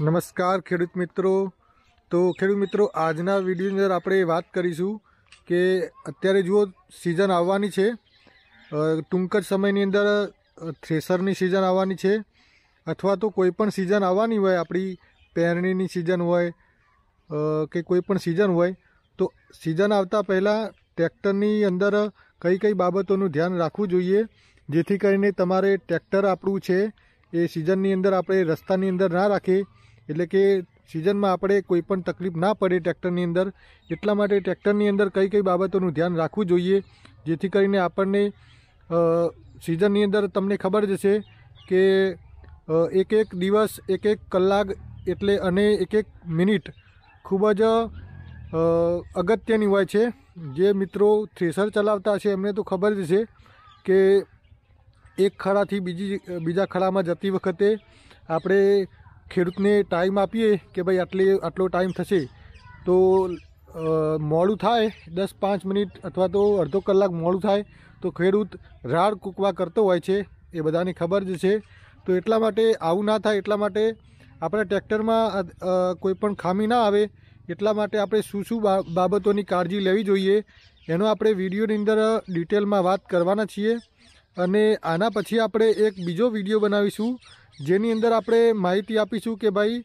નમસ્કાર ખેડૂત મિત્રો તો ખેડૂત મિત્રો આજના વિડીયોની અંદર આપણે વાત કરીશું કે અત્યારે જુઓ સિઝન આવવાની છે ટૂંક જ સમયની અંદર થ્રેસરની સિઝન આવવાની છે અથવા તો કોઈ પણ સિઝન આવવાની હોય આપણી પહેરણીની સિઝન હોય કે કોઈ પણ સિઝન હોય તો સિઝન આવતા પહેલાં ટ્રેક્ટરની અંદર કઈ કઈ બાબતોનું ધ્યાન રાખવું જોઈએ જેથી કરીને તમારે ટ્રેક્ટર આપણું છે એ સિઝનની અંદર આપણે રસ્તાની અંદર ના રાખીએ એટલે કે સિઝનમાં આપણે કોઈ પણ તકલીફ ના પડે ટ્રેક્ટરની અંદર એટલા માટે ટ્રેક્ટરની અંદર કઈ કઈ બાબતોનું ધ્યાન રાખવું જોઈએ જેથી કરીને આપણને સિઝનની અંદર તમને ખબર જશે કે એક એક દિવસ એક એક કલાક એટલે અને એક એક મિનિટ ખૂબ જ અગત્યની હોય છે જે મિત્રો થ્રેસર ચલાવતા છે એમને તો ખબર જ છે કે એક ખરાથી બીજી બીજા ખરામાં જતી વખતે આપણે ખેડૂતને ટાઈમ આપીએ કે ભાઈ આટલી આટલો ટાઈમ થશે તો મોડું થાય દસ પાંચ મિનિટ અથવા તો અડધો કલાક મોડું થાય તો ખેડૂત રાડ કૂકવા કરતો હોય છે એ બધાની ખબર જ છે તો એટલા માટે આવું ના થાય એટલા માટે આપણા ટ્રેક્ટરમાં કોઈ પણ ખામી ના આવે એટલા માટે આપણે શું શું બાબતોની કાળજી લેવી જોઈએ એનો આપણે વિડીયોની અંદર ડિટેલમાં વાત કરવાના છીએ અને આના પછી આપણે એક બીજો વિડીયો બનાવીશું જેની અંદર આપણે માહિતી આપીશું કે ભાઈ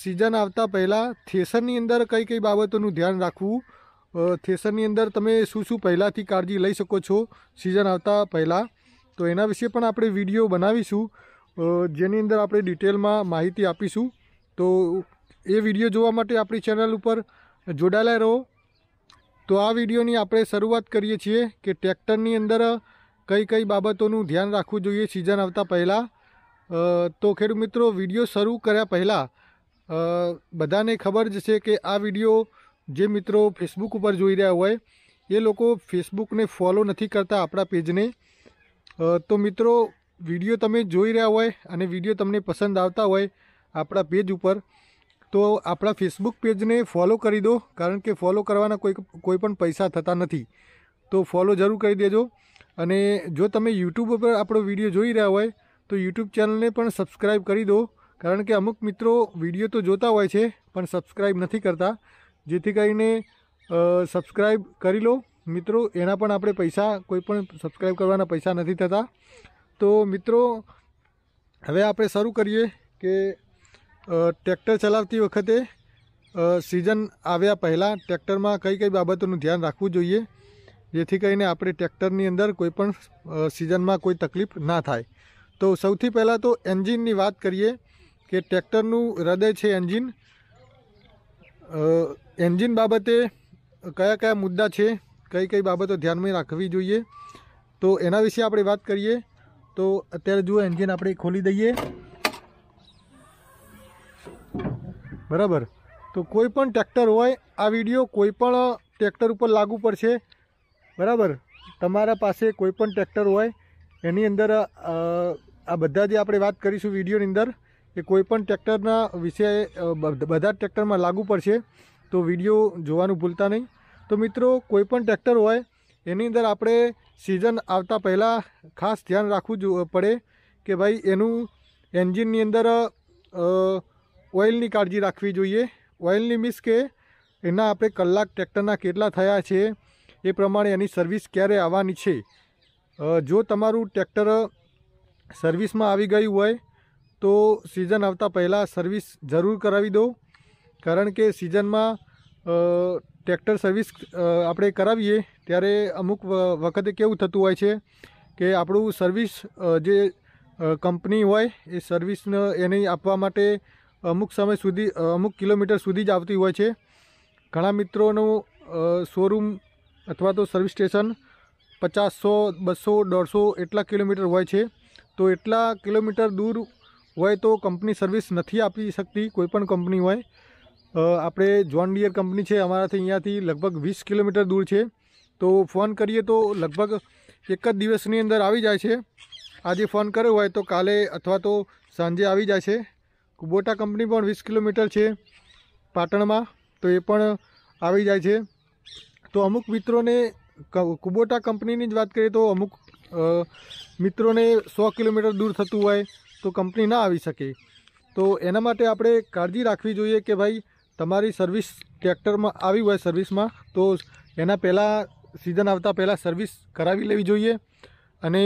સિઝન આવતા પહેલાં થેસરની અંદર કઈ કઈ બાબતોનું ધ્યાન રાખવું થેસરની અંદર તમે શું શું પહેલાંથી કાળજી લઈ શકો છો સિઝન આવતા પહેલાં તો એના વિશે પણ આપણે વિડીયો બનાવીશું જેની અંદર આપણે ડિટેલમાં માહિતી આપીશું તો એ વિડીયો જોવા માટે આપણી ચેનલ ઉપર જોડાયેલા રહો તો આ વિડીયોની આપણે શરૂઆત કરીએ છીએ કે ટ્રેક્ટરની અંદર કઈ કઈ બાબતોનું ધ્યાન રાખવું જોઈએ સિઝન આવતા પહેલાં તો ખેડૂત મિત્રો વિડીયો શરૂ કર્યા પહેલાં બધાને ખબર જ છે કે આ વિડીયો જે મિત્રો ફેસબુક ઉપર જોઈ રહ્યા હોય એ લોકો ફેસબુકને ફોલો નથી કરતા આપણા પેજને તો મિત્રો વિડીયો તમે જોઈ રહ્યા હોય અને વિડીયો તમને પસંદ આવતા હોય આપણા પેજ ઉપર તો આપણા ફેસબુક પેજને ફોલો કરી દો કારણ કે ફોલો કરવાના કોઈ કોઈ પણ પૈસા થતા નથી તો ફોલો જરૂર કરી દેજો અને જો તમે યુટ્યુબ ઉપર આપણો વિડીયો જોઈ રહ્યા હોય તો યુટ્યુબ ચેનલને પણ સબસ્ક્રાઈબ કરી દો કારણ કે અમુક મિત્રો વિડીયો તો જોતા હોય છે પણ સબસ્ક્રાઈબ નથી કરતા જેથી કરીને સબસ્ક્રાઈબ કરી લો મિત્રો એના પણ આપણે પૈસા કોઈ પણ સબસ્ક્રાઈબ કરવાના પૈસા નથી થતા તો મિત્રો હવે આપણે શરૂ કરીએ કે ટ્રેક્ટર ચલાવતી વખતે સિઝન આવ્યા પહેલાં ટ્રેક્ટરમાં કઈ કઈ બાબતોનું ધ્યાન રાખવું જોઈએ જેથી કરીને આપણે ટ્રેક્ટરની અંદર કોઈપણ સિઝનમાં કોઈ તકલીફ ના થાય તો સૌથી પહેલાં તો એન્જિનની વાત કરીએ કે ટ્રેક્ટરનું હૃદય છે એન્જિન એન્જિન બાબતે કયા કયા મુદ્દા છે કઈ કઈ બાબતો ધ્યાનમાં રાખવી જોઈએ તો એના વિશે આપણે વાત કરીએ તો અત્યારે જુઓ એન્જિન આપણે ખોલી દઈએ બરાબર તો કોઈ પણ ટ્રેક્ટર હોય આ વિડીયો કોઈ પણ ટ્રેક્ટર ઉપર લાગુ પડશે બરાબર તમારા પાસે કોઈ પણ ટ્રેક્ટર હોય એની અંદર આ બધા જે આપણે વાત કરીશું વિડીયોની અંદર એ કોઈપણ પણ ટ્રેક્ટરના વિશે બધા ટ્રેક્ટરમાં લાગુ પડશે તો વિડીયો જોવાનું ભૂલતા નહીં તો મિત્રો કોઈપણ પણ ટ્રેક્ટર હોય એની અંદર આપણે સિઝન આવતા પહેલાં ખાસ ધ્યાન રાખવું પડે કે ભાઈ એનું એન્જિનની અંદર ઓઇલની કાળજી રાખવી જોઈએ ઓઇલની મીન્સ કે એના આપણે કલાક ટ્રેક્ટરના કેટલા થયા છે એ પ્રમાણે એની સર્વિસ ક્યારે આવવાની છે જો તમારું ટ્રેક્ટર સર્વિસમાં આવી ગયું હોય તો સિઝન આવતા પહેલાં સર્વિસ જરૂર કરાવી દો કારણ કે સિઝનમાં ટ્રેક્ટર સર્વિસ આપણે કરાવીએ ત્યારે અમુક વખતે કેવું થતું હોય છે કે આપણું સર્વિસ જે કંપની હોય એ સર્વિસને એને આપવા માટે અમુક સમય સુધી અમુક કિલોમીટર સુધી જ આવતી હોય છે ઘણા મિત્રોનું શોરૂમ અથવા તો સર્વિસ સ્ટેશન પચાસસો બસો દોઢસો એટલા કિલોમીટર હોય છે તો એટલા કિલોમીટર દૂર હોય તો કંપની સર્વિસ નથી આપી શકતી કોઈપણ કંપની હોય આપણે જોન ડિયર કંપની છે અમારાથી અહીંયાથી લગભગ વીસ કિલોમીટર દૂર છે તો ફોન કરીએ તો લગભગ એક જ દિવસની અંદર આવી જાય છે આજે ફોન કર્યો હોય તો કાલે અથવા તો સાંજે આવી જાય છે કુબોટા કંપની પણ વીસ કિલોમીટર છે પાટણમાં તો એ પણ આવી જાય છે તો અમુક મિત્રોને કુબોટા કંપનીની જ વાત કરીએ તો અમુક મિત્રોને સો કિલોમીટર દૂર થતું હોય તો કંપની ના આવી શકે તો એના માટે આપણે કાળજી રાખવી જોઈએ કે ભાઈ તમારી સર્વિસ ટ્રેક્ટરમાં આવી હોય સર્વિસમાં તો એના પહેલાં સિઝન આવતા પહેલાં સર્વિસ કરાવી લેવી જોઈએ અને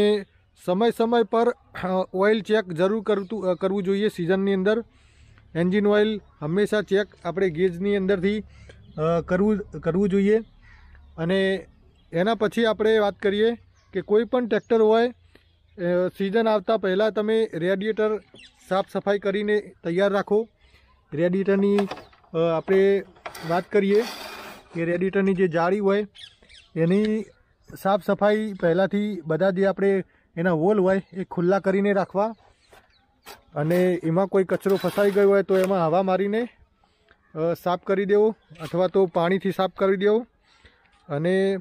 સમય સમય પર ઓઇલ ચેક જરૂર કરતું કરવું જોઈએ સિઝનની અંદર એન્જિન ઓઇલ હંમેશા ચેક આપણે ગેજની અંદરથી કરવું કરવું જોઈએ અને એના પછી આપણે વાત કરીએ કે કોઈ પણ ટ્રેક્ટર હોય સિઝન આવતા પહેલાં તમે રેડિએટર સાફ સફાઈ કરીને તૈયાર રાખો રેડિએટરની આપણે વાત કરીએ કે રેડિએટરની જે જાળી હોય એની સાફ સફાઈ પહેલાંથી બધા જે આપણે એના વોલ હોય એ ખુલ્લા કરીને રાખવા અને એમાં કોઈ કચરો ફસાઈ ગયો હોય તો એમાં હવા મારીને સાફ કરી દેવો અથવા તો પાણીથી સાફ કરી દેવો અને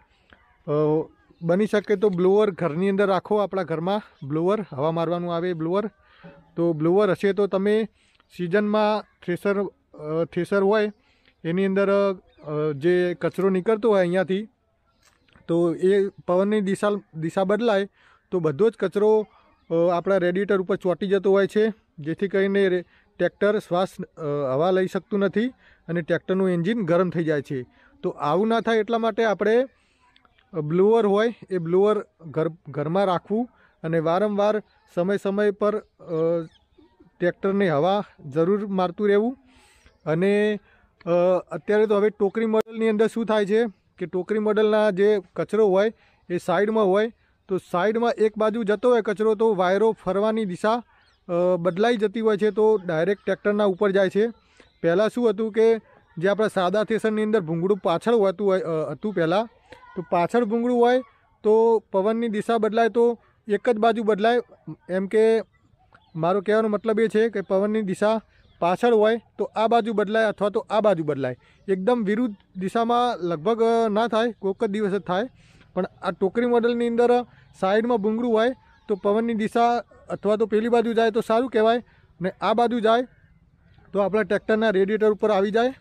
બની શકે તો બ્લોઅર ઘરની અંદર રાખો આપણા ઘરમાં બ્લોઅર હવા મારવાનું આવે બ્લોઅર તો બ્લોઅર હશે તો તમે સિઝનમાં થ્રેસર થ્રેસર હોય એની અંદર જે કચરો નીકળતો હોય અહીંયાથી તો એ પવનની દિશા દિશા બદલાય તો બધો જ કચરો આપણા રેડિએટર ઉપર ચોંટી જતો હોય છે જેથી કરીને ટ્રેક્ટર શ્વાસ હવા લઈ શકતું નથી અને ટ્રેક્ટરનું એન્જિન ગરમ થઈ જાય છે તો આવું ના થાય એટલા માટે આપણે બ્લુઅર હોય એ બ્લુઅર ઘર ઘરમાં રાખવું અને વારંવાર સમય સમય પર ટ્રેક્ટરની હવા જરૂર મારતું રહેવું અને અત્યારે તો હવે ટોકરી મોડલની અંદર શું થાય છે કે ટોકરી મોડલના જે કચરો હોય એ સાઈડમાં હોય તો સાઈડમાં એક બાજુ જતો હોય કચરો તો વાયરો ફરવાની દિશા બદલાઈ જતી હોય છે તો ડાયરેક્ટ ટ્રેક્ટરના ઉપર જાય છે પહેલાં શું હતું કે જે આપણા સાદા થેસરની અંદર ભૂંગળું પાછળ હોતું હોય હતું પહેલાં તો પાછળ ભૂંગળું હોય તો પવનની દિશા બદલાય તો એક જ બાજુ બદલાય એમ કે મારો કહેવાનો મતલબ એ છે કે પવનની દિશા પાછળ હોય તો આ બાજુ બદલાય અથવા તો આ બાજુ બદલાય એકદમ વિરુદ્ધ દિશામાં લગભગ ના થાય કોઈક જ દિવસ જ થાય પણ આ ટોકરી મોડલની અંદર સાઈડમાં ભૂંગળું હોય તો પવનની દિશા અથવા તો પેલી બાજુ જાય તો સારું કહેવાય ને આ બાજુ જાય તો આપણા ટ્રેક્ટરના રેડિએટર ઉપર આવી જાય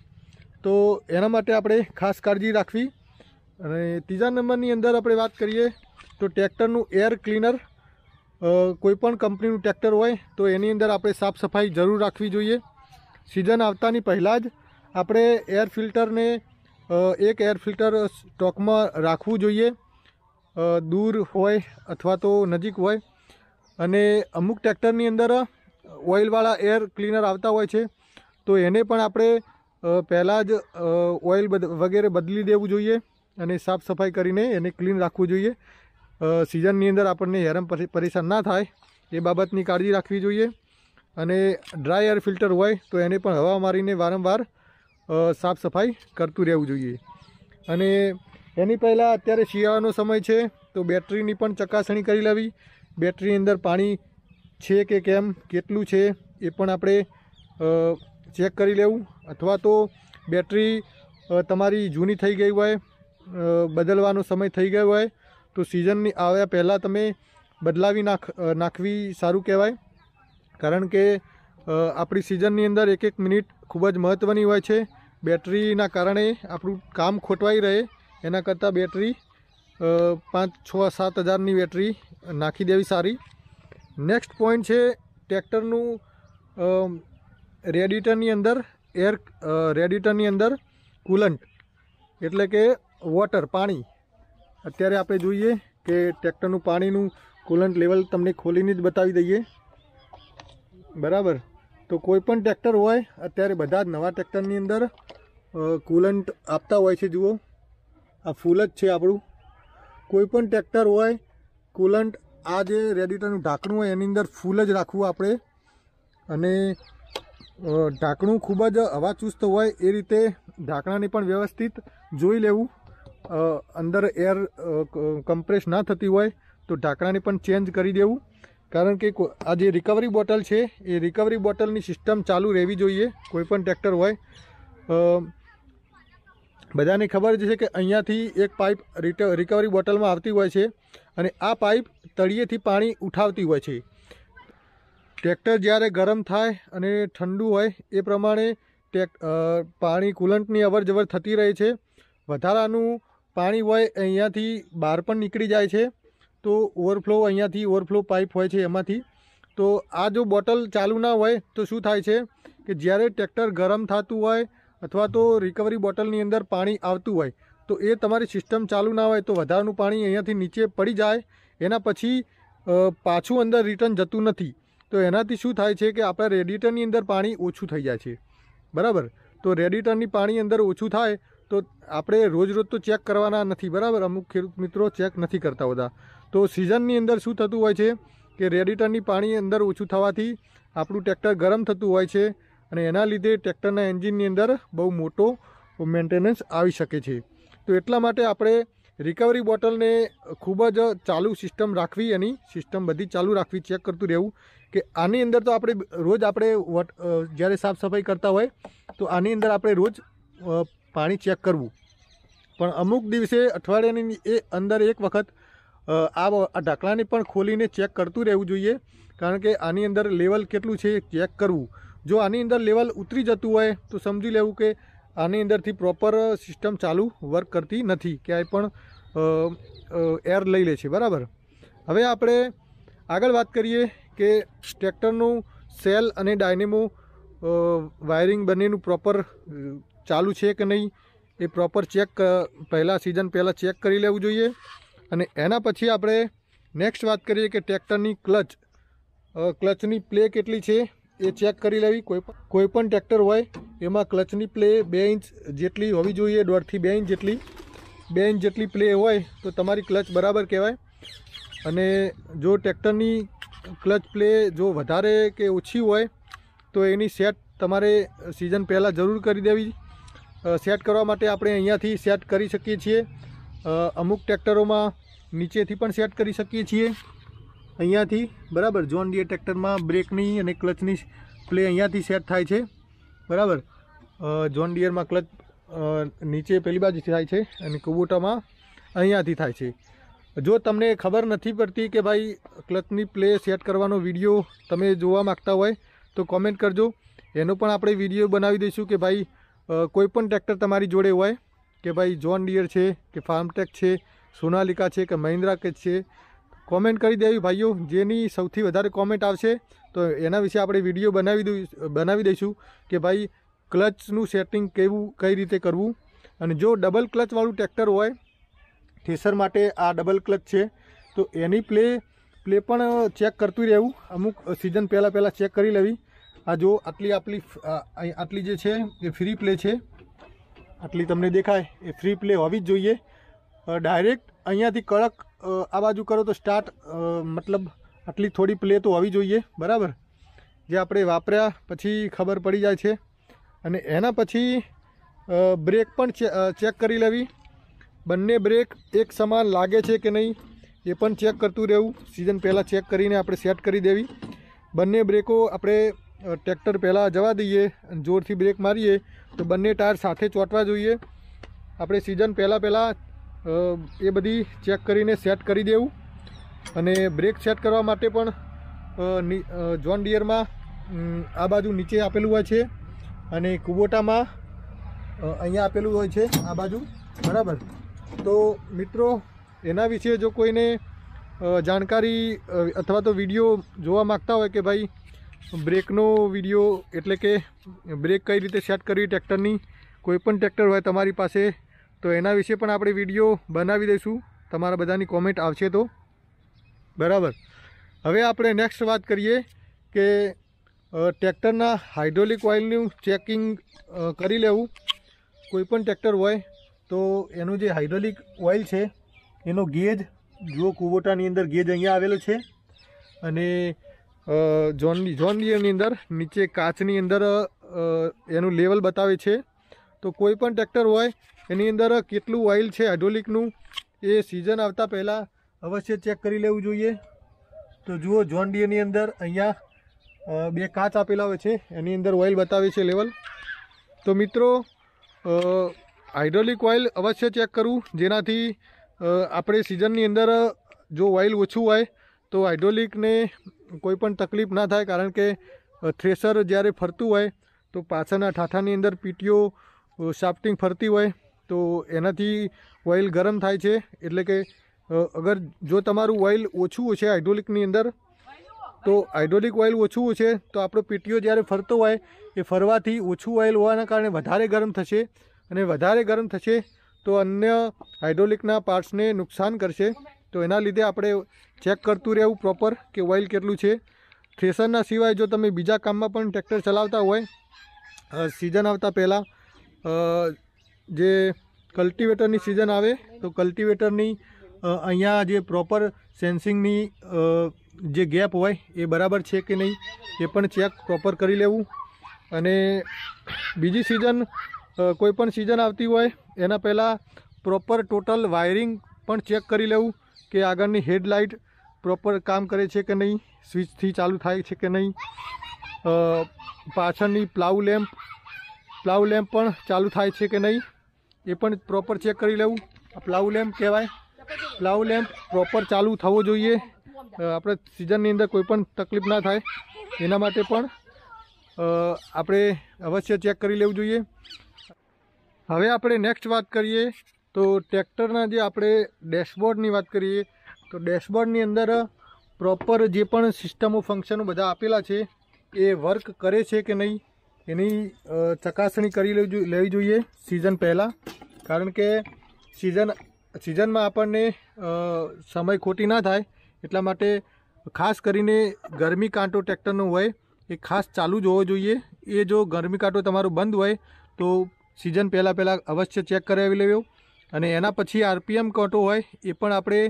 તો એના માટે આપણે ખાસ કાળજી રાખવી અને ત્રીજા નંબરની અંદર આપણે વાત કરીએ તો ટ્રેક્ટરનું એર ક્લીનર કોઈપણ કંપનીનું ટ્રેક્ટર હોય તો એની અંદર આપણે સાફ સફાઈ જરૂર રાખવી જોઈએ સિઝન આવતાની પહેલાં જ આપણે એર ફિલ્ટરને એક એર ફિલ્ટર સ્ટોકમાં રાખવું જોઈએ દૂર હોય અથવા તો નજીક હોય અને અમુક ટ્રેક્ટરની અંદર ઓઇલવાળા એર ક્લીનર આવતા હોય છે તો એને પણ આપણે પહેલાં જ ઓઇલ વગેરે બદલી દેવું જોઈએ અને સાફ સફાઈ કરીને એને ક્લીન રાખવું જોઈએ સિઝનની અંદર આપણને હેરાન પરેશાન ના થાય એ બાબતની કાળજી રાખવી જોઈએ અને ડ્રાય એર ફિલ્ટર હોય તો એને પણ હવા મારીને વારંવાર સાફ સફાઈ કરતું રહેવું જોઈએ અને એની પહેલાં અત્યારે શિયાળાનો સમય છે તો બેટરીની પણ ચકાસણી કરી લેવી બેટરીની અંદર પાણી છે કે કેમ કેટલું છે એ પણ આપણે ચેક કરી લેવું અથવા તો બેટરી તમારી જૂની થઈ ગઈ હોય બદલવાનો સમય થઈ ગયો હોય તો સિઝનની આવ્યા પહેલાં તમે બદલાવી નાખ નાખવી સારું કહેવાય કારણ કે આપણી સિઝનની અંદર એક એક મિનિટ ખૂબ જ મહત્ત્વની હોય છે બેટરીના કારણે આપણું કામ ખોટવાઈ રહે એના કરતાં બેટરી પાંચ છ સાત હજારની બેટરી નાખી દેવી સારી નેક્સ્ટ પોઈન્ટ છે ટ્રેક્ટરનું રેડિટરની અંદર એર રેડિટરની અંદર કુલન્ટ એટલે કે વોટર પાણી અત્યારે આપણે જોઈએ કે ટ્રેક્ટરનું પાણીનું કુલન્ટ લેવલ તમને ખોલીને જ બતાવી દઈએ બરાબર તો કોઈ પણ ટ્રેક્ટર હોય અત્યારે બધા જ નવા ટ્રેક્ટરની અંદર કુલન્ટ આપતા હોય છે જુઓ આ ફૂલ જ છે આપણું કોઈ પણ ટ્રેક્ટર હોય કુલન્ટ આ જે રેડિટરનું ઢાંકણું હોય એની અંદર ફૂલ જ રાખવું આપણે અને ઢાંકણું ખૂબ જ હવાચુસ્ત હોય એ રીતે ઢાંકણાને પણ વ્યવસ્થિત જોઈ લેવું અંદર એર કમ્પ્રેસ ના થતી હોય તો ઢાંકણાને પણ ચેન્જ કરી દેવું કારણ કે આ જે રિકવરી બોટલ છે એ રિકવરી બોટલની સિસ્ટમ ચાલુ રહેવી જોઈએ કોઈપણ ટ્રેક્ટર હોય બધાને ખબર જ છે કે અહીંયાથી એક પાઇપ રિકવરી બોટલમાં આવતી હોય છે અને આ પાઇપ તળિયેથી પાણી ઉઠાવતી હોય છે ટ્રેક્ટર જ્યારે ગરમ થાય અને ઠંડુ હોય એ પ્રમાણે ટેક પાણી કુલંટની અવરજવર થતી રહે છે વધારાનું પાણી હોય અહીંયાથી બહાર પણ નીકળી જાય છે તો ઓવરફ્લો અહીંયાથી ઓવરફ્લો પાઇપ હોય છે એમાંથી તો આ જો બોટલ ચાલુ ના હોય તો શું થાય છે કે જ્યારે ટ્રેક્ટર ગરમ થતું હોય અથવા તો રિકવરી બોટલની અંદર પાણી આવતું હોય તો એ તમારી સિસ્ટમ ચાલુ ના હોય તો વધારાનું પાણી અહીંયાથી નીચે પડી જાય એના પછી પાછું અંદર રિટર્ન જતું નથી તો એનાથી શું થાય છે કે આપણા રેડિટરની અંદર પાણી ઓછું થઈ જાય છે બરાબર તો રેડિટરની પાણી અંદર ઓછું થાય તો આપણે રોજ રોજ તો ચેક કરવાના નથી બરાબર અમુક ખેડૂત મિત્રો ચેક નથી કરતા હોતા તો સિઝનની અંદર શું થતું હોય છે કે રેડિટરની પાણી અંદર ઓછું થવાથી આપણું ટ્રેક્ટર ગરમ થતું હોય છે અને એના લીધે ટ્રેક્ટરના એન્જિનની અંદર બહુ મોટો મેન્ટેનન્સ આવી શકે છે તો એટલા માટે આપણે રિકવરી બોટલને ખૂબ જ ચાલુ સિસ્ટમ રાખવી એની સિસ્ટમ બધી ચાલુ રાખવી ચેક કરતું રહેવું કે આની અંદર તો આપણે રોજ આપણે વોટ જ્યારે સાફ સફાઈ કરતા હોય તો આની અંદર આપણે રોજ પાણી ચેક કરવું પણ અમુક દિવસે અઠવાડિયાની એ અંદર એક વખત આ ઢાંકણાને પણ ખોલીને ચેક કરતું રહેવું જોઈએ કારણ કે આની અંદર લેવલ કેટલું છે ચેક કરવું જો આની અંદર લેવલ ઉતરી જતું હોય તો સમજી લેવું કે આની અંદરથી પ્રોપર સિસ્ટમ ચાલુ વર્ક કરતી નથી ક્યાંય પણ એર લઈ લે છે બરાબર હવે આપણે આગળ વાત કરીએ કે ટ્રેક્ટરનું સેલ અને ડાયનેમો વાયરિંગ બંનેનું પ્રોપર ચાલુ છે કે નહીં એ પ્રોપર ચેક પહેલાં સિઝન પહેલાં ચેક કરી લેવું જોઈએ અને એના પછી આપણે નેક્સ્ટ વાત કરીએ કે ટ્રેક્ટરની ક્લચ ક્લચની પ્લે કેટલી છે એ ચેક કરી લેવી કોઈ પણ કોઈ પણ ટ્રેક્ટર હોય એમાં ક્લચની પ્લે બે ઇંચ જેટલી હોવી જોઈએ દોઢથી બે ઇંચ જેટલી બે ઇંચ જેટલી પ્લે હોય તો તમારી ક્લચ બરાબર કહેવાય અને જો ટ્રેક્ટરની ક્લચ પ્લે જો વધારે કે ઓછી હોય તો એની સેટ તમારે સિઝન પહેલાં જરૂર કરી દેવી સેટ કરવા માટે આપણે અહીંયાથી સેટ કરી શકીએ છીએ અમુક ટ્રેક્ટરોમાં નીચેથી પણ સેટ કરી શકીએ છીએ અહીંયાથી બરાબર જોન ડીયર ટ્રેક્ટર માં બ્રેક ની અને ક્લચ ની પ્લે અહીંયાથી સેટ થાય છે બરાબર અ જોન ડીયર માં ક્લચ અ નીચે પહેલી બજી થાય છે અને કબોટા માં અહીંયાથી થાય છે જો તમને ખબર નથી પડતી કે ભાઈ ક્લચ ની પ્લે સેટ કરવાનો વિડિયો તમે જોવા માંગતા હોય તો કમેન્ટ કરજો એનું પણ આપણે વિડિયો બનાવી દઈશું કે ભાઈ કોઈ પણ ટ્રેક્ટર તમારી જોડે હોય કે ભાઈ જોન ડીયર છે કે ફાર્મટેક છે સોનાલિકા છે કે મહિન્દ્રા કે છે કોમેન્ટ કરી દેવી ભાઈઓ જેની સૌથી વધારે કોમેન્ટ આવશે તો એના વિશે આપણે વિડીયો બનાવી દઉં બનાવી દઈશું કે ભાઈ ક્લચનું સેટિંગ કેવું કઈ રીતે કરવું અને જો ડબલ ક્લચવાળું ટ્રેક્ટર હોય થેસર માટે આ ડબલ ક્લચ છે તો એની પ્લે પ્લે પણ ચેક કરતું રહેવું અમુક સિઝન પહેલાં પહેલાં ચેક કરી લેવી આ જો આટલી આપલી આટલી જે છે એ ફ્રી પ્લે છે આટલી તમને દેખાય એ ફ્રી પ્લે હોવી જ જોઈએ ડાયરેક્ટ અહીંયાથી કડક આ બાજુ કરો તો સ્ટાર્ટ મતલબ આટલી થોડી પ્લે તો હોવી જોઈએ બરાબર જે આપણે વાપર્યા પછી ખબર પડી જાય છે અને એના પછી બ્રેક પણ ચેક કરી લેવી બંને બ્રેક એક સમાન લાગે છે કે નહીં એ પણ ચેક કરતું રહેવું સિઝન પહેલાં ચેક કરીને આપણે સેટ કરી દેવી બંને બ્રેકો આપણે ટ્રેક્ટર પહેલાં જવા દઈએ જોરથી બ્રેક મારીએ તો બંને ટાયર સાથે ચોંટવા જોઈએ આપણે સિઝન પહેલાં પહેલાં એ બધી ચેક કરીને સેટ કરી દેવું અને બ્રેક સેટ કરવા માટે પણ જોન ડિયરમાં આ બાજુ નીચે આપેલું હોય છે અને કુબોટામાં અહીંયા આપેલું હોય છે આ બાજુ બરાબર તો મિત્રો એના વિશે જો કોઈને જાણકારી અથવા તો વિડીયો જોવા માગતા હોય કે ભાઈ બ્રેકનો વિડીયો એટલે કે બ્રેક કઈ રીતે સેટ કરવી ટ્રેક્ટરની કોઈપણ પણ ટ્રેક્ટર હોય તમારી પાસે તો એના વિશે પણ આપણે વિડીયો બનાવી દઈશું તમારા બધાની કોમેન્ટ આવશે તો બરાબર હવે આપણે નેક્સ્ટ વાત કરીએ કે ટ્રેક્ટરના હાઇડ્રોલિક ઓઇલનું ચેકિંગ કરી લેવું કોઈપણ ટ્રેક્ટર હોય તો એનું જે હાઇડ્રોલિક ઓઇલ છે એનો ગેજ જુઓ કુવોટાની અંદર ગેજ અહીંયા આવેલો છે અને જોન જોન ડિયરની અંદર નીચે કાચની અંદર એનું લેવલ બતાવે છે તો કોઈપણ પણ ટ્રેક્ટર હોય અની અંદર કેટલું ઓઈલ છે હાઇડ્રોલિક નું એ સીઝન આવતા પહેલા અવશ્ય ચેક કરી લેવું જોઈએ તો જુઓ જોન ડી ની અંદર અહીંયા બે કાચ આપેલા હોય છે એની અંદર ઓઈલ બતાવશે લેવલ તો મિત્રો હાઇડ્રોલિક ઓઈલ અવશ્ય ચેક કરવું જેનાથી આપણે સીઝન ની અંદર જો ઓઈલ ઓછું હોય તો હાઇડ્રોલિક ને કોઈ પણ તકલીફ ન થાય કારણ કે થ્રેશર જ્યારે ફરતું હોય તો પાછળના થાઠાની અંદર પીટીઓ શાફ્ટિંગ ફરતી હોય તો એનાથી ઓઇલ ગરમ થાય છે એટલે કે અગર જો તમારું ઓઇલ ઓછું છે હાઇડ્રોલિકની અંદર તો હાઇડ્રોલિક ઓઇલ ઓછું છે તો આપણો પીટીઓ જ્યારે ફરતો હોય એ ફરવાથી ઓછું ઓઇલ હોવાના કારણે વધારે ગરમ થશે અને વધારે ગરમ થશે તો અન્ય હાઇડ્રોલિકના પાર્ટ્સને નુકસાન કરશે તો એના લીધે આપણે ચેક કરતું રહેવું પ્રોપર કે ઓઇલ કેટલું છે થ્રેસરના સિવાય જો તમે બીજા કામમાં પણ ટ્રેક્ટર ચલાવતા હોય સિઝન આવતા પહેલાં જે કલ્ટિવેટરની સિઝન આવે તો કલ્ટિવેટરની અહીંયા જે પ્રોપર સેન્સિંગની જે ગેપ હોય એ બરાબર છે કે નહીં એ પણ ચેક પ્રોપર કરી લેવું અને બીજી સિઝન કોઈપણ સિઝન આવતી હોય એના પહેલાં પ્રોપર ટોટલ વાયરિંગ પણ ચેક કરી લેવું કે આગળની હેડલાઇટ પ્રોપર કામ કરે છે કે નહીં સ્વિચથી ચાલુ થાય છે કે નહીં પાછળની પ્લાવ લેમ્પ પ્લાવ લેમ્પ પણ ચાલુ થાય છે કે નહીં એ પણ પ્રોપર ચેક કરી લેવું આ પ્લાવ લેમ્પ કહેવાય પ્લાવ લેમ્પ પ્રોપર ચાલુ થવો જોઈએ આપણે સિઝનની અંદર કોઈ પણ તકલીફ ના થાય એના માટે પણ આપણે અવશ્ય ચેક કરી લેવું જોઈએ હવે આપણે નેક્સ્ટ વાત કરીએ તો ટ્રેક્ટરના જે આપણે ડેશબોર્ડની વાત કરીએ તો ડેશબોર્ડની અંદર પ્રોપર જે પણ સિસ્ટમો ફંક્શનો બધા આપેલા છે એ વર્ક કરે છે કે નહીં એની ચકાસણી કરી લેવી જોઈએ સિઝન પહેલાં કારણ કે સિઝન સિઝનમાં આપણને સમય ખોટી ના થાય એટલા માટે ખાસ કરીને ગરમી કાંટો ટ્રેક્ટરનો હોય એ ખાસ ચાલુ જ હોવો જોઈએ એ જો ગરમી કાંટો તમારો બંધ હોય તો સિઝન પહેલાં પહેલાં અવશ્ય ચેક કરાવી લેવો અને એના પછી આરપીએમ કાંટો હોય એ પણ આપણે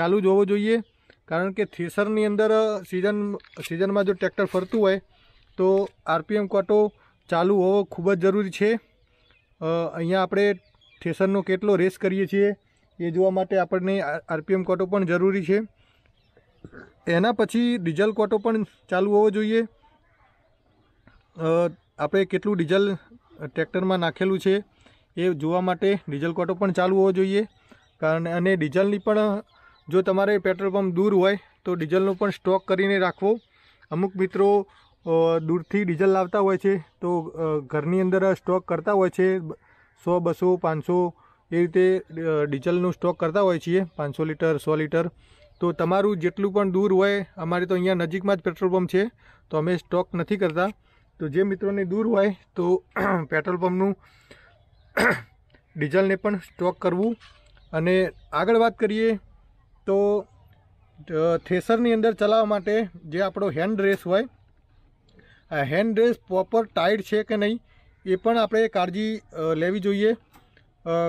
ચાલુ જ હોવો જોઈએ કારણ કે થેસરની અંદર સિઝન સિઝનમાં જો ટ્રેક્ટર ફરતું હોય તો આરપીએમ કાંટો ચાલુ હોવો ખૂબ જ જરૂરી છે અહીંયા આપણે ઠેસરનો કેટલો રેસ કરીએ છીએ એ જોવા માટે આપણને આરપીએમ કોટો પણ જરૂરી છે એના પછી ડીઝલ કોટો પણ ચાલુ હોવો જોઈએ આપણે કેટલું ડીઝલ ટ્રેક્ટરમાં નાખેલું છે એ જોવા માટે ડીઝલ કોટો પણ ચાલુ હોવો જોઈએ કારણ અને ડીઝલની પણ જો તમારે પેટ્રોલ પંપ દૂર હોય તો ડીઝલનો પણ સ્ટોક કરીને રાખવો અમુક મિત્રો દૂરથી ડીઝલ લાવતા હોય છે તો ઘરની અંદર સ્ટોક કરતા હોય છે સો બસો પાંચસો એ રીતે ડીઝલનું સ્ટોક કરતા હોય છીએ પાંચસો લીટર સો લીટર તો તમારું જેટલું પણ દૂર હોય અમારે તો અહીંયા નજીકમાં જ પેટ્રોલ પંપ છે તો અમે સ્ટોક નથી કરતા તો જે મિત્રોને દૂર હોય તો પેટ્રોલ પંપનું ડીઝલને પણ સ્ટોક કરવું અને આગળ વાત કરીએ તો થ્રેસરની અંદર ચલાવવા માટે જે આપણો હેન્ડ રેસ હોય હેન્ડ રેસ પ્રોપર ટાઈટ છે કે નહીં એ પણ આપણે કાળજી લેવી જોઈએ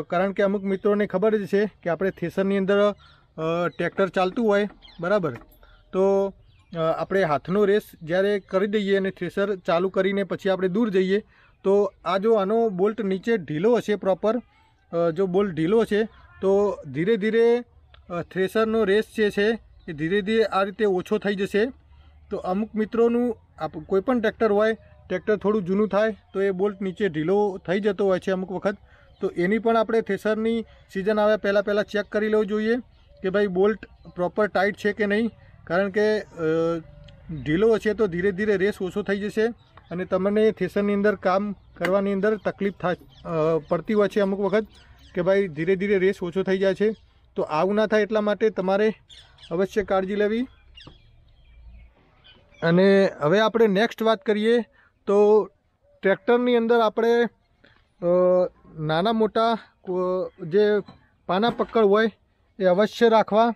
કારણ કે અમુક મિત્રોને ખબર જ છે કે આપણે થેસરની અંદર ટ્રેક્ટર ચાલતું હોય બરાબર તો આપણે હાથનો રેસ જ્યારે કરી દઈએ અને થ્રેસર ચાલુ કરીને પછી આપણે દૂર જઈએ તો આ જો આનો બોલ્ટ નીચે ઢીલો હશે પ્રોપર જો બોલ્ટ ઢીલો છે તો ધીરે ધીરે થ્રેસરનો રેસ જે છે એ ધીરે ધીરે આ રીતે ઓછો થઈ જશે તો અમુક મિત્રોનું કોઈ પણ ટ્રેક્ટર હોય ટ્રેક્ટર થોડું જૂનું થાય તો એ બોલ્ટ નીચે ઢીલો થઈ જતો હોય છે અમુક વખત તો એની પણ આપણે થેસરની સિઝન આવ્યા પહેલાં પહેલાં ચેક કરી લેવું જોઈએ કે ભાઈ બોલ્ટ પ્રોપર ટાઈટ છે કે નહીં કારણ કે ઢીલો હશે તો ધીરે ધીરે રેસ ઓછો થઈ જશે અને તમને થેસરની અંદર કામ કરવાની અંદર તકલીફ થા પડતી હોય છે અમુક વખત કે ભાઈ ધીરે ધીરે રેસ ઓછો થઈ જાય છે તો આવું ના થાય એટલા માટે તમારે અવશ્ય કાળજી લેવી અને હવે આપણે નેક્સ્ટ વાત કરીએ તો ટ્રેક્ટરની અંદર આપણે નાના મોટા જે પાના પક્કડ હોય એ અવશ્ય રાખવા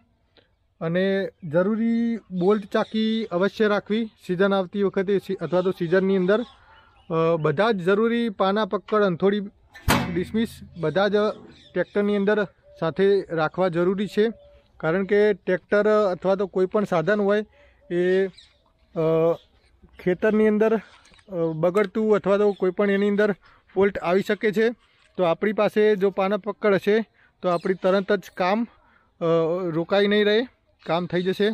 અને જરૂરી બોલ્ટ ચાકી અવશ્ય રાખવી સિઝન આવતી વખતે અથવા તો સિઝનની અંદર બધા જ જરૂરી પાના પક્કડ અંથોડી ડિસમિસ બધા જ ટ્રેક્ટરની અંદર સાથે રાખવા જરૂરી છે કારણ કે ટ્રેક્ટર અથવા તો કોઈ પણ સાધન હોય એ ખેતરની અંદર બગડતું અથવા તો કોઈપણ એની અંદર ફોલ્ટ આવી શકે છે તો આપણી પાસે જો પાના પકડ હશે તો આપણી તરત જ કામ રોકાઈ નહીં રહે કામ થઈ જશે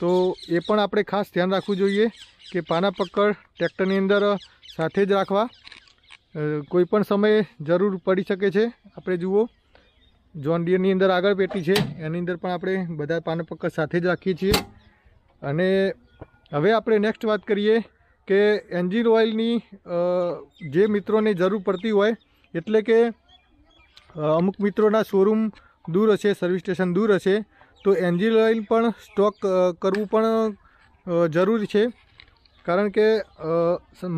તો એ પણ આપણે ખાસ ધ્યાન રાખવું જોઈએ કે પાના પકડ ટ્રેક્ટરની અંદર સાથે જ રાખવા કોઈપણ સમયે જરૂર પડી શકે છે આપણે જુઓ જોન ડિયરની અંદર આગળ પેટી છે એની અંદર પણ આપણે બધા પાના પકડ સાથે જ રાખીએ છીએ અને હવે આપણે નેક્સ્ટ વાત કરીએ કે એન્જિન ઓઇલની જે મિત્રોને જરૂર પડતી હોય એટલે કે અમુક મિત્રોના શોરૂમ દૂર હશે સર્વિસ સ્ટેશન દૂર હશે તો એન્જિન ઓઇલ પણ સ્ટોક કરવું પણ જરૂરી છે કારણ કે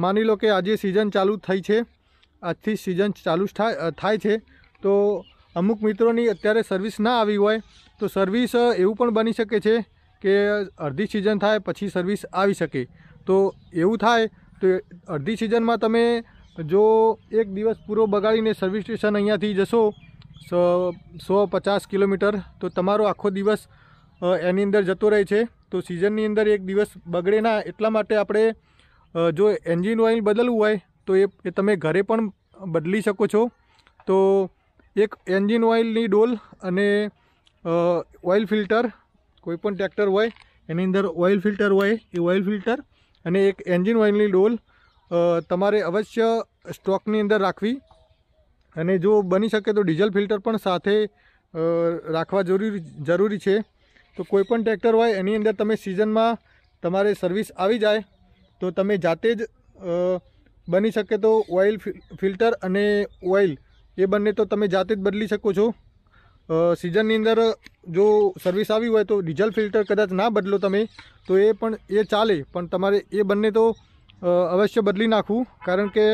માની લો કે આજે સિઝન ચાલુ થઈ છે આજથી સિઝન ચાલુ થાય છે તો અમુક મિત્રોની અત્યારે સર્વિસ ના આવી હોય તો સર્વિસ એવું પણ બની શકે છે કે અડધી સિઝન થાય પછી સર્વિસ આવી શકે તો એવું થાય તો અડધી સિઝનમાં તમે જો એક દિવસ પૂરો બગાડીને સર્વિસ સ્ટેશન અહીંયાથી જશો સો પચાસ કિલોમીટર તો તમારો આખો દિવસ એની અંદર જતો રહે છે તો સિઝનની અંદર એક દિવસ બગડે ના એટલા માટે આપણે જો એન્જિન ઓઇલ બદલવું હોય તો એ તમે ઘરે પણ બદલી શકો છો તો એક એન્જિન ઓઇલની ડોલ અને ઓઇલ ફિલ્ટર કોઈપણ ટ્રેક્ટર હોય એની અંદર ઓઇલ ફિલ્ટર હોય એ ઓઇલ ફિલ્ટર અને એક એન્જિન ઓઇલની ડોલ તમારે અવશ્ય સ્ટોકની અંદર રાખવી અને જો બની શકે તો ડીઝલ ફિલ્ટર પણ સાથે રાખવા જરૂરી જરૂરી છે તો કોઈપણ ટ્રેક્ટર હોય એની અંદર તમે સિઝનમાં તમારે સર્વિસ આવી જાય તો તમે જાતે જ બની શકે તો ઓઇલ ફિલ્ટર અને ઓઇલ એ બંને તો તમે જાતે જ બદલી શકો છો સિઝનની અંદર જો સર્વિસ આવી હોય તો ડીઝલ ફિલ્ટર કદાચ ના બદલો તમે તો એ પણ એ ચાલે પણ તમારે એ બંને તો અવશ્ય બદલી નાખવું કારણ કે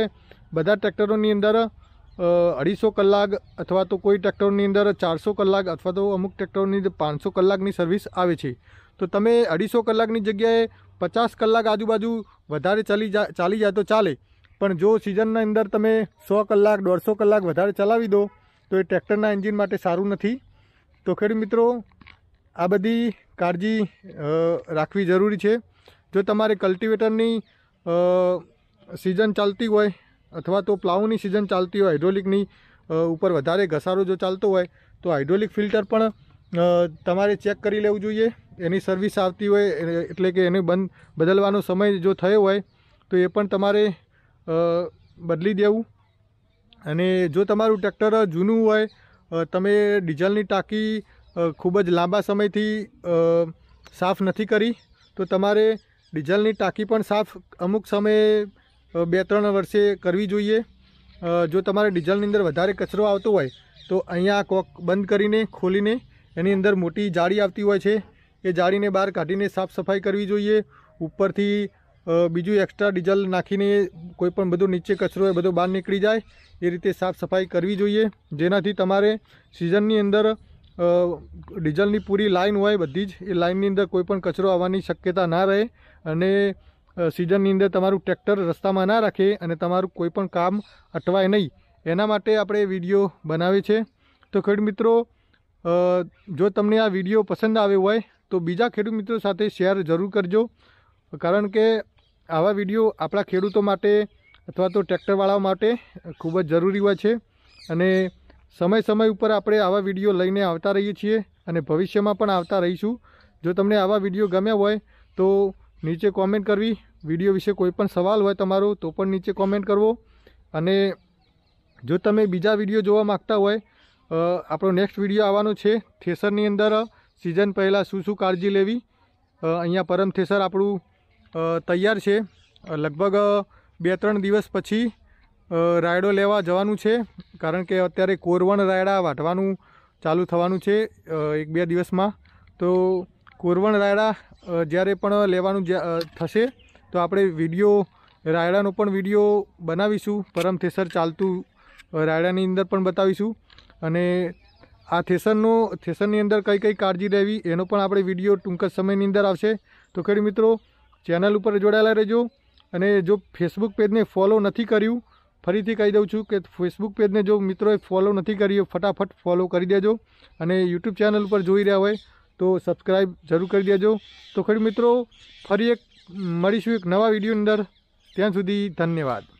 બધા ટ્રેક્ટરોની અંદર અઢીસો કલાક અથવા તો કોઈ ટ્રેક્ટરની અંદર ચારસો કલાક અથવા તો અમુક ટ્રેક્ટરોની પાંચસો કલાકની સર્વિસ આવે છે તો તમે અઢીસો કલાકની જગ્યાએ પચાસ કલાક આજુબાજુ વધારે ચાલી જા ચાલી જાય તો ચાલે પણ જો સિઝનના અંદર તમે સો કલાક દોઢસો કલાક વધારે ચલાવી દો તો એ ટ્રેક્ટરના એન્જિન માટે સારું નથી તો ખેડૂત મિત્રો આ બધી કાળજી રાખવી જરૂરી છે જો તમારે કલ્ટિવેટરની સિઝન ચાલતી હોય અથવા તો પ્લાઉની સિઝન ચાલતી હોય હાઇડ્રોલિકની ઉપર વધારે ઘસારો જો ચાલતો હોય તો હાઇડ્રોલિક ફિલ્ટર પણ તમારે ચેક કરી લેવું જોઈએ એની સર્વિસ આવતી હોય એટલે કે એને બંધ બદલવાનો સમય જો થયો હોય તો એ પણ તમારે બદલી દેવું અને જો તમારું ટ્રેક્ટર જૂનું હોય તમે ડીઝલની ટાંકી ખૂબ જ લાંબા સમયથી સાફ નથી કરી તો તમારે ડીઝલની ટાંકી પણ સાફ અમુક સમયે બે ત્રણ વર્ષે કરવી જોઈએ જો તમારે ડીઝલની અંદર વધારે કચરો આવતો હોય તો અહીંયા કોક બંધ કરીને ખોલીને એની અંદર મોટી જાળી આવતી હોય છે એ જાળીને બહાર કાઢીને સાફ સફાઈ કરવી જોઈએ ઉપરથી બીજું એક્સ્ટ્રા ડીઝલ નાખીને કોઈપણ પણ બધું નીચે કચરો હોય બધો બહાર નીકળી જાય એ રીતે સાફ સફાઈ કરવી જોઈએ જેનાથી તમારે સિઝનની અંદર ડીઝલની પૂરી લાઈન હોય બધી જ એ લાઇનની અંદર કોઈપણ કચરો આવવાની શક્યતા ના રહે અને સિઝનની અંદર તમારું ટ્રેક્ટર રસ્તામાં ના રાખે અને તમારું કોઈપણ કામ અટવાય નહીં એના માટે આપણે વિડીયો બનાવે છે તો ખેડૂત મિત્રો જો તમને આ વિડીયો પસંદ આવ્યો હોય તો બીજા ખેડૂત મિત્રો સાથે શેર જરૂર કરજો કારણ કે આવા વિડીયો આપણા ખેડૂતો માટે અથવા તો ટ્રેક્ટરવાળાઓ માટે ખૂબ જ જરૂરી હોય છે અને સમય સમય ઉપર આપણે આવા વિડીયો લઈને આવતા રહીએ છીએ અને ભવિષ્યમાં પણ આવતા રહીશું જો તમને આવા વિડીયો ગમ્યા હોય તો નીચે કોમેન્ટ કરવી વિડીયો વિશે કોઈપણ સવાલ હોય તમારો તો પણ નીચે કોમેન્ટ કરવો અને જો તમે બીજા વિડીયો જોવા માગતા હોય આપણો નેક્સ્ટ વિડીયો આવવાનો છે થેસરની અંદર સિઝન પહેલાં શું શું કાળજી લેવી અહીંયા પરમ થેસર આપણું તૈયાર છે લગભગ બે ત્રણ દિવસ પછી રાયડો લેવા જવાનું છે કારણ કે અત્યારે કોરવણ રાયડા વાટવાનું ચાલુ થવાનું છે એક બે દિવસમાં તો કોરવણ રાયડા જ્યારે પણ લેવાનું થશે તો આપણે વિડીયો રાયડાનો પણ વિડીયો બનાવીશું પરમ થેસર ચાલતું રાયડાની અંદર પણ બતાવીશું અને આ થેસરનો થેસરની અંદર કઈ કઈ કાળજી રહેવી એનો પણ આપણે વિડીયો ટૂંક જ સમયની અંદર આવશે તો ખેડૂત મિત્રો ચેનલ ઉપર જોડાયેલા રહેજો અને જો ફેસબુક પેજને ફોલો નથી કર્યું ફરીથી કહી દઉં છું કે ફેસબુક પેજને જો મિત્રોએ ફોલો નથી કર્યું ફટાફટ ફોલો કરી દેજો અને યુટ્યુબ ચેનલ ઉપર જોઈ રહ્યા હોય તો સબસ્ક્રાઈબ જરૂર કરી દેજો તો ખરી મિત્રો ફરી એક મળીશું એક નવા વિડીયોની અંદર ત્યાં સુધી ધન્યવાદ